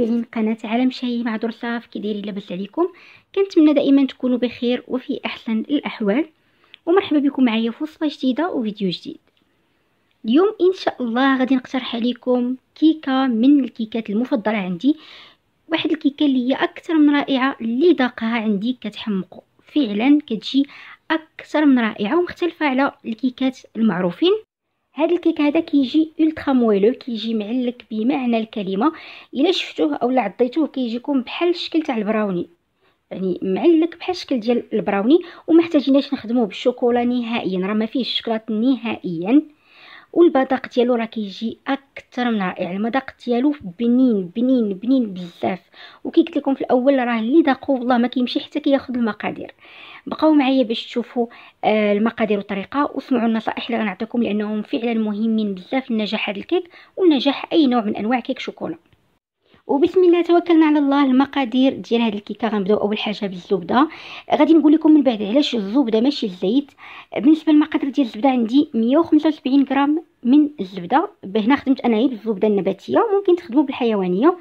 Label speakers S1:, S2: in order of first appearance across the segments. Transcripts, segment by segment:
S1: متابعين قناه عالم شاي مع درسا كي دايرين لاباس عليكم كنتمنى دائما تكونوا بخير وفي احسن الاحوال ومرحبا بكم معايا في وصفه جديده وفيديو جديد اليوم ان شاء الله غادي نقترح عليكم كيكه من الكيكات المفضله عندي واحد الكيكه اللي هي اكثر من رائعه اللي ذاقها عندي كتحمقوا فعلا كتجي اكثر من رائعه ومختلفه على الكيكات المعروفين هذا الكيك هذا كيجي الترا مويلو كيجي معلك بمعنى الكلمه الا شفتوه اولا عضيتوه كيجيكم بحال الشكل تاع البراوني يعني معلك بحال الشكل ديال البراوني وما احتاجيناش نخدموه بالشوكولا نهائيا راه ما فيهش الشوكولات نهائيا والمذاق ديالو راه كيجي اكثر من رائع المذاق ديالو بنين بنين بنين بزاف وكي قلت لكم في الاول راه اللي داقو والله ما كيمشي حتى كياخذ المقادير بقاو معايا باش تشوفوا آه المقادير والطريقه وسمعوا النصائح اللي غنعطيكم لانهم فعلا مهمين بزاف لنجاح هذا الكيك ونجاح اي نوع من انواع كيك شوكولا وبسم الله توكلنا على الله المقادير ديال هاد الكيكه غنبداو اول حاجه بالزبده غادي نقول لكم من بعد علاش الزبده ماشي الزيت بالنسبه للمقادير ديال الزبده عندي 175 غرام من الزبده بهنا خدمت انايا بالزبده النباتيه ممكن تخدموا بالحيوانيه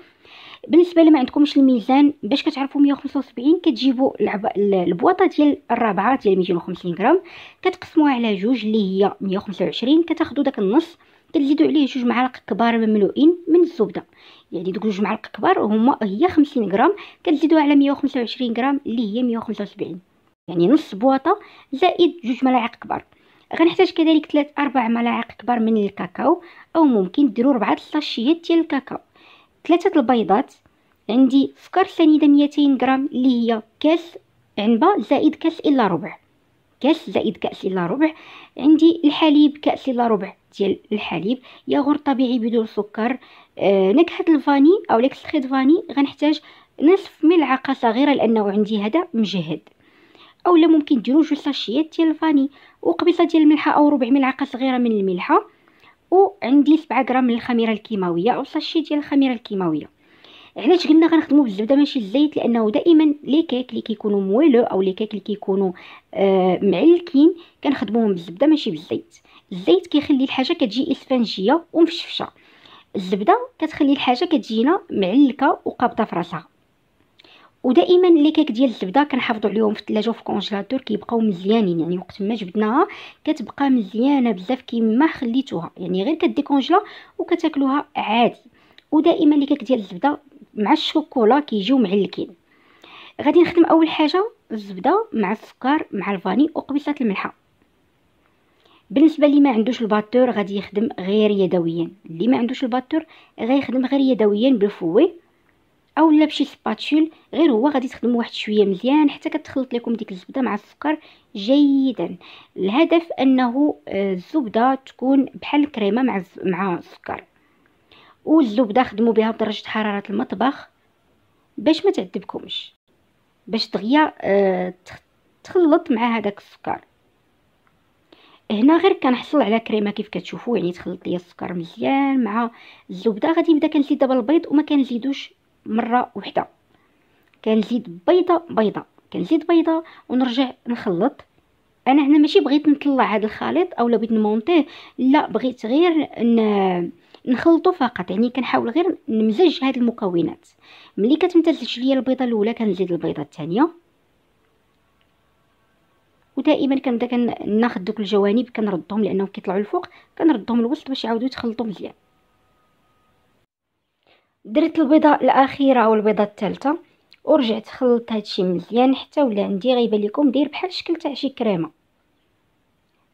S1: بالنسبه لما عندكمش الميزان باش كتعرفوا 175 كتجيبوا البواطه ديال الرابعه ديال 250 غرام كتقسموها على جوج اللي هي 125 كتاخذوا داك النص كنزيدو عليه جوج معالق كبار مملوئين من الزبده يعني دوك جوج معالق كبار هما هي 50 غرام كنزيدوها على 125 غرام اللي هي 175 يعني نص بواطه زائد جوج ملاعق كبار غنحتاج كذلك 3 4 ملاعق كبار من الكاكاو او ممكن ديروا 4 ساشيات ديال الكاكاو ثلاثه البيضات عندي سكر سنيده 200 غرام اللي هي كاس عنبه زائد كاس الا ربع كاس زائد كاس الا ربع عندي الحليب كاس الا ربع ديال الحليب ياغور طبيعي بدون سكر آه نكهه الفاني او لكسخيد فاني غنحتاج نصف ملعقه صغيره لانه عندي هذا مجهد اولا ممكن ديروا جوج ساشيات ديال الفاني وقبيصه ديال الملحه او ربع ملعقه صغيره من الملحه وعندي 7 غرام من الخميره الكيماويه او ساشي ديال الخميره الكيماويه علاش قلنا غنخدموا بالزبده ماشي الزيت لانه دائما لي كيك اللي كيكونوا مويلو او لي كيك اللي كيكونوا آه معلكين كنخدموهم بالزبده ماشي بالزيت الزيت كيخلي الحاجه كتجي اسفنجيه ومفشفشه الزبده كتخلي الحاجه كتجينا معلكه وقابطه في راسها ودائما لي كيك ديال الزبده كنحافظوا عليهم في الثلاجه وفي الكونجيلاتور كيبقاو مزيانين يعني وقت ما جبدناها كتبقى مزيانه بزاف كيما خليتوها يعني غير كديكونجلا وكتاكلوها عادي ودائما لي كيك ديال الزبده مع الشوكولا كيجيو معلكين غادي نخدم اول حاجه الزبده مع السكر مع الفاني وقبيصه الملحه بالنسبه اللي ما عندوش الباتور غادي يخدم غير يدويا اللي ما عندوش الباتور غيخدم غير يدويا بالفوي او لا بشي سباتشول غير هو غادي تخدم واحد شويه مزيان حتى كتخلط لكم ديك الزبده مع السكر جيدا الهدف انه آه، الزبده تكون بحال الكريمه مع مع السكر والزبده خدموا بها بدرجه حراره المطبخ باش ما تعذبكمش باش دغيا أه تخلط مع هذاك السكر هنا غير كنحصل على كريمه كيف كتشوفوا يعني تخلط ليا السكر مزيان مع الزبده غادي نبدا كنزيد دابا البيض وما كنزيدوش مره وحده كنزيد بيضه بيضه كنزيد بيضه ونرجع نخلط انا هنا ماشي بغيت نطلع هذا الخليط اولا بغيت نمونطيه لا بغيت غير ن... نخلطو فقط يعني كنحاول غير نمزج هاد المكونات ملي كتمتزج ليا البيضه الاولى كنزيد البيضه الثانيه ودائما كنبدا كناخذ دوك الجوانب كنردهم لانهم كيطلعوا الفوق كنردهم الوسط باش يعاودوا يتخلطوا مزيان درت البيضه الاخيره والبيضه الثالثه ورجعت خلطت هادشي مزيان حتى ولا عندي غيبان لكم داير بحال شكل تاع شي كريمه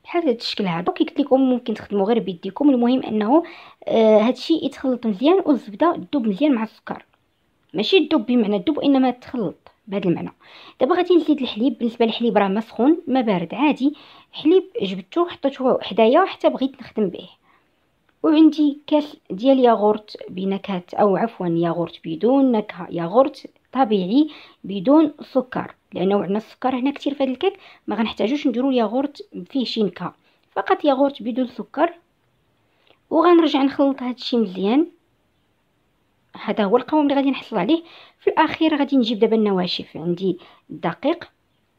S1: بحال هذا الشكل هذا قلت لكم ممكن تخدموا غير بيديكم المهم انه آه هادشي يتخلط مزيان والزبده تذوب مزيان مع السكر ماشي تذوب بمعنى تذوب وانما تخلط بهذا المعنى دابا غادي نزيد الحليب بالنسبه للحليب راه ما سخون ما بارد عادي حليب جبته وحطيته حدايا حتى بغيت نخدم به وعندي كاس ديال ياغورت بنكهه او عفوا ياغورت بدون نكهه ياغورت طبيعي بدون سكر لانه عندنا السكر هنا كتير في هذا الكيك ما غنحتاجوش نديرو ياغورت فيه شي نكهه فقط ياغورت بدون سكر وغنرجع نخلط هادشي مزيان هذا هو القوام اللي غادي نحصل عليه في الاخير غادي نجيب دابا النواشف عندي الدقيق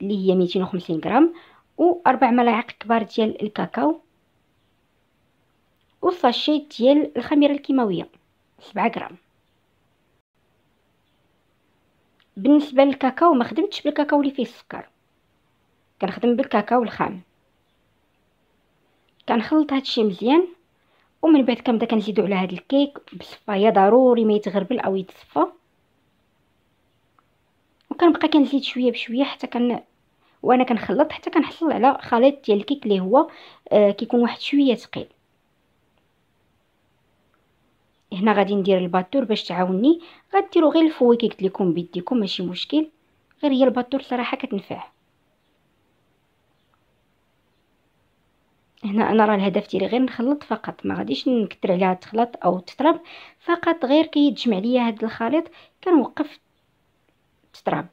S1: اللي هي 250 غرام واربع ملاعق كبار ديال الكاكاو وصاشي ديال الخميره الكيماويه 7 غرام بالنسبه للكاكاو ما خدمتش بالكاكاو اللي فيه السكر كنخدم بالكاكاو الخام كنخلط الشيء مزيان ومن بعد كنبدا كنزيدو على هذا الكيك بصفايه ضروري ما يتغربل او يتصفى وكنبقى كنزيد شويه بشويه حتى كن وانا كنخلط حتى كنحصل على خليط ديال الكيك اللي هو آه كيكون واحد شويه ثقيل هنا غادي ندير الباتور باش تعاوني غديروا غير الفوي كي قلت لكم بيديكم ماشي مشكل غير هي الباتور صراحه كتنفع هنا انا راه الهدف ديالي غير نخلط فقط ما غاديش نكثر عليها تخلط او تطرب فقط غير كيتجمع كي ليا هذا الخليط كنوقف تطرب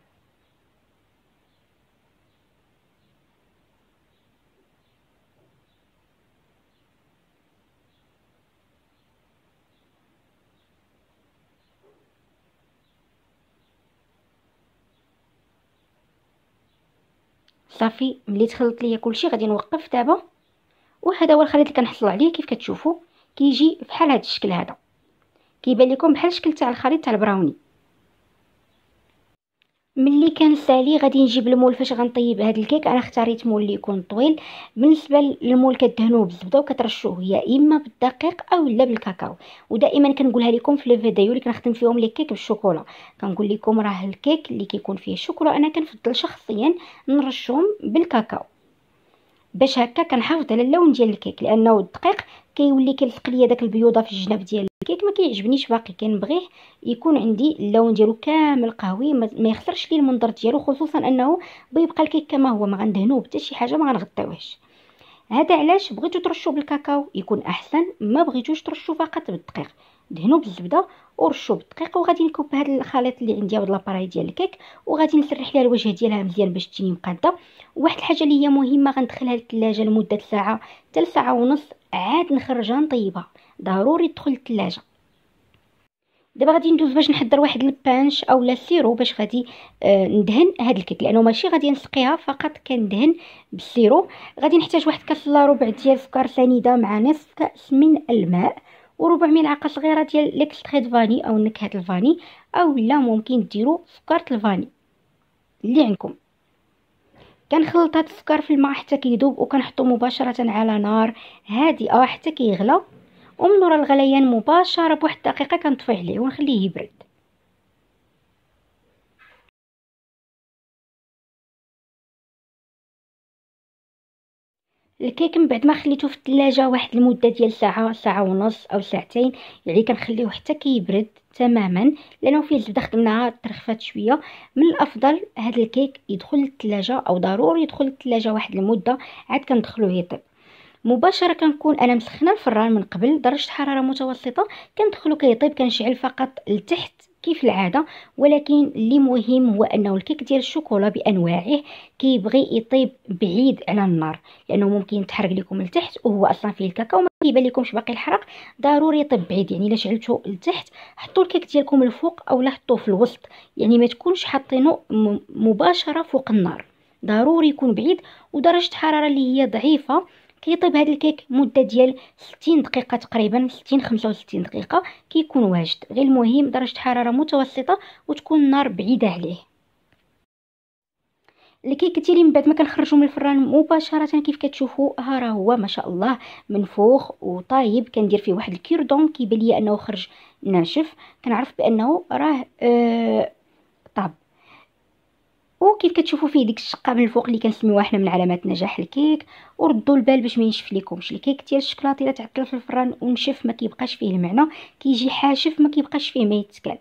S1: صافي ملي تخلط ليا كلشي غادي نوقف دابا وهذا هو الخليط اللي كنحصل عليه كيف كتشوفوا كيجي بحال هذا الشكل هذا كيبان لكم بحال الشكل تاع الخليط تاع البراوني ملي كان سالي غادي نجيب المول فاش غنطيب هاد الكيك انا اختاريت مول اللي يكون طويل بالنسبه للمول كدهنوه بالزبده وكترشوه يا اما بالدقيق او لا بالكاكاو ودائما كنقولها لكم في الفيديو اللي كنخدم فيهم لي كيك بالشوكولا كنقول لكم راه الكيك اللي كيكون فيه الشوكولا انا كنفضل شخصيا نرشهم بالكاكاو باش هكا كنحافظ على اللون ديال الكيك لانه الدقيق كيولي كيلصق ليا داك البيوضه في الجناب ديال الكيك ما كيعجبنيش باقي كنبغيه يكون عندي اللون ديالو كامل قهوي ما يخسرش لي المنظر ديالو خصوصا انه بيبقى الكيك كما هو ما غندهنوه حتى شي حاجه ما غنغطيوهش هذا علاش بغيتو ترشوه بالكاكاو يكون احسن ما بغيتوش ترشوه فقط بالدقيق دهنو بالزبده ورشوا بالدقيق وغادي نكب هذا الخليط اللي عندي هاد لاباراي ديال الكيك وغادي نسرح ليها الوجه ديالها مزيان باش تجيني مقاده واحد الحاجه اللي هي مهمه غندخلها للثلاجه لمده ساعه حتى ساعه ونص عاد نخرجها نطيبها ضروري تدخل للثلاجه دابا غادي ندوز باش نحضر واحد البانش اولا السيرو باش غادي آه ندهن هاد الكيك لانه ماشي غادي نسقيها فقط كندهن بالسيرو غادي نحتاج واحد كاس الا ربع ديال سكر سنيده مع نصف كاس من الماء وربع ملعقه صغيره ديال ليكستري فاني او نكهه الفاني او لا ممكن ديروا سكر الفاني اللي عندكم كنخلط هاد السكر في الماء حتى كيذوب وكنحطو مباشره على نار هادئه حتى كيغلى ومن ورا الغليان مباشره بواحد الدقيقه كنطفي عليه ونخليه يبرد الكيك من بعد ما خليته في الثلاجه واحد المده ديال ساعه ساعه ونص او ساعتين يعني كنخليه حتى كيبرد تماما لانه فيه الزبده خدمناها ترخفات شويه من الافضل هذا الكيك يدخل للثلاجه او ضروري يدخل للثلاجه واحد المده عاد كندخلوه يطيب مباشره كنكون انا مسخنه الفران من قبل درجه حراره متوسطه كندخلو كيطيب كنشعل فقط لتحت كيف العاده ولكن اللي مهم هو انه الكيك ديال الشوكولا بانواعه كيبغي يطيب بعيد على النار لانه ممكن تحرق لكم لتحت وهو اصلا فيه الكاكاو كيبان لكمش باقي الحرق ضروري يطيب بعيد يعني الا شعلتو لتحت حطوا الكيك ديالكم الفوق اولا حطوه في الوسط يعني ما تكونش حاطينه مباشره فوق النار ضروري يكون بعيد ودرجه حراره اللي هي ضعيفه كيطيب هذا الكيك مده ديال 60 دقيقه تقريبا 60 65 دقيقه كيكون واجد غير المهم درجه حراره متوسطه وتكون النار بعيده عليه الكيك ديالي من بعد ما كنخرجو من الفران مباشره كيف كتشوفوا ها راه هو ما شاء الله منفوخ وطايب كندير فيه واحد الكيردون كيبان انه خرج ناشف كنعرف بانه راه آه وكيف كتشوفوا فيه ديك الشقه من الفوق اللي كنسميوها حنا من علامات نجاح الكيك وردوا البال باش ما ينشف لكمش الكيك ديال الشكلاط الا تعطل في الفران ونشف ما كيبقاش فيه المعنى كيجي حاشف ما كيبقاش فيه ما يتكال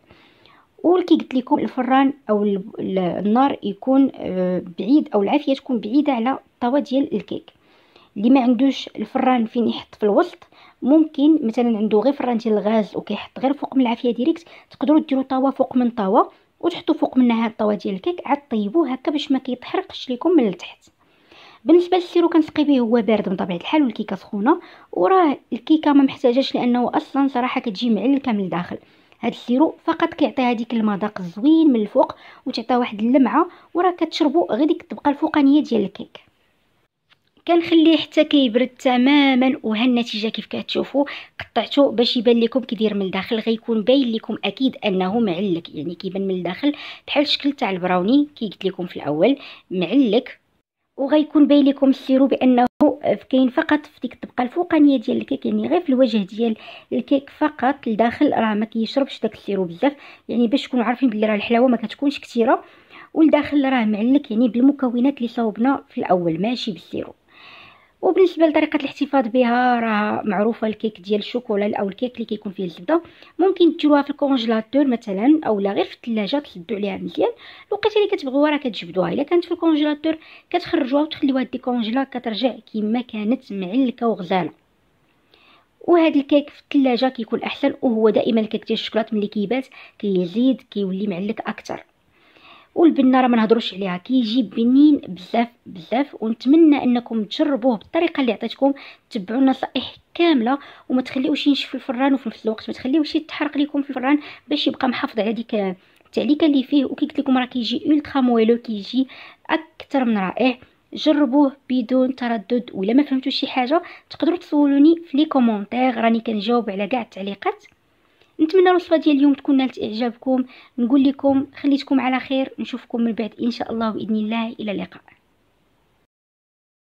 S1: والكي قلت لكم الفران او النار يكون آه، بعيد او العافيه تكون بعيده على الطوا ديال الكيك اللي ما عندوش الفران فين يحط في الوسط ممكن مثلا عنده غير فران ديال الغاز وكيحط غير فوق من العافيه ديريكت تقدروا ديروا طوا فوق من طوا وتحطوا فوق منها هاد الطوا ديال الكيك عاد طيبوه هكا باش ما كيتحرقش لكم من التحت بالنسبه للسيرو كنسقي به هو بارد بطبيعه الحال والكيكه سخونه وراه الكيكه ما محتاجاش لانه اصلا صراحه كتجي معلكه من الداخل هاد السيرو فقط كيعطي هذيك المذاق الزوين من الفوق وتعطي واحد اللمعه وراه كتشربوا غير ديك الطبقه الفوقانيه ديال الكيك كنخليه حتى كيبرد تماما وها النتيجه كيف كتشوفوا قطعته باش يبان لكم كيدير من الداخل غيكون باين لكم اكيد انه معلك يعني كيبان من الداخل بحال الشكل تاع البراوني كي قلت لكم في الاول معلك وغيكون باين لكم السيرو بانه كاين فقط في ديك الطبقه الفوقانيه ديال الكيك يعني غير في الوجه ديال الكيك فقط لداخل راه ما كيشربش داك السيرو بزاف يعني باش تكونوا عارفين بلي راه الحلاوه ما كتكونش كثيره والداخل راه معلك يعني بالمكونات اللي صاوبنا في الاول ماشي بالسيرو وبالنسبه لطريقه الاحتفاظ بها راه معروفه الكيك ديال الشوكولا او الكيك اللي كيكون فيه الزبده ممكن ديروها في الكونجيلاتور مثلا اولا غير في الثلاجه تسدوا عليها مزيان الوقيته اللي كتبغيوها راه كتجبدوها الا كانت في الكونجيلاتور كتخرجوها وتخليوها ديكونجيلا كترجع كما كانت معلكه وغزاله وهاد الكيك في الثلاجه كيكون احسن وهو دائما الكيك ديال الشوكولات ملي كيبات كيزيد كيولي معلك اكثر والبنه راه ما نهضروش عليها كيجي بنين بزاف بزاف ونتمنى انكم تجربوه بالطريقه اللي عطيتكم تبعوا النصائح كامله وما تخليوش ينشف في الفران وفي نفس الوقت ما تخليوش يتحرق لكم في الفران باش يبقى محافظ على ديك التعليكه اللي فيه وكي قلت لكم راه كيجي الترا مويلو كيجي اكثر من رائع جربوه بدون تردد ولا ما فهمتوش شي حاجه تقدروا تسولوني في لي كومونتير راني كنجاوب على كاع التعليقات نتمنى الوصفه ديال اليوم تكون نالت اعجابكم نقول لكم خليتكم على خير نشوفكم من بعد ان شاء الله باذن الله الى اللقاء